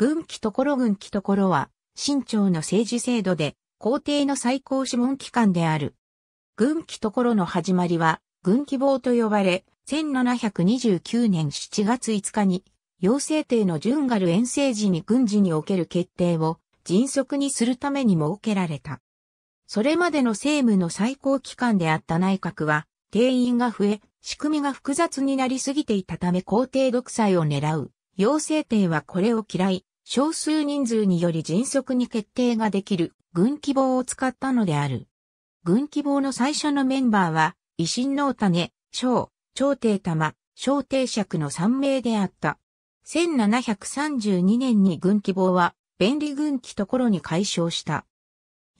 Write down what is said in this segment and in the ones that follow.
軍旗ところ軍旗ところは、清朝の政治制度で、皇帝の最高諮問機関である。軍旗ところの始まりは、軍機棒と呼ばれ、1729年7月5日に、陽性帝の順ガル遠征時に軍事における決定を迅速にするために設けられた。それまでの政務の最高機関であった内閣は、定員が増え、仕組みが複雑になりすぎていたため皇帝独裁を狙う。陽性帝はこれを嫌い、少数人数により迅速に決定ができる軍規棒を使ったのである。軍規棒の最初のメンバーは、維新の種、小、朝廷玉、小帝尺の3名であった。1732年に軍規棒は、便利軍記ところに解消した。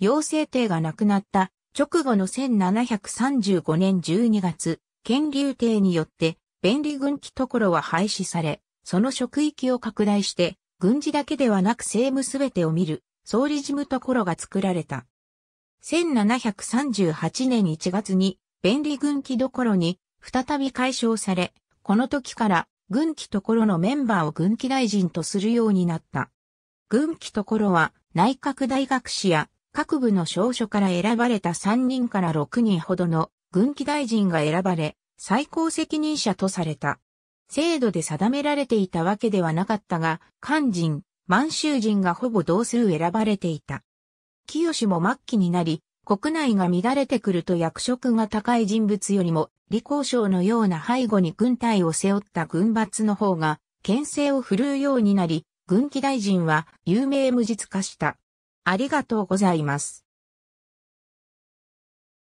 陽性帝が亡くなった直後の1735年12月、権流帝によって、便利軍記ところは廃止され、その職域を拡大して、軍事だけではなく政務すべてを見る、総理事務所が作られた。1738年1月に、便利軍こ所に、再び解消され、この時から、軍こ所のメンバーを軍機大臣とするようになった。軍こ所は、内閣大学士や、各部の省所から選ばれた3人から6人ほどの、軍機大臣が選ばれ、最高責任者とされた。制度で定められていたわけではなかったが、漢人、満州人がほぼ同数選ばれていた。清も末期になり、国内が乱れてくると役職が高い人物よりも、李光省のような背後に軍隊を背負った軍閥の方が、牽制を振るうようになり、軍機大臣は有名無実化した。ありがとうございます。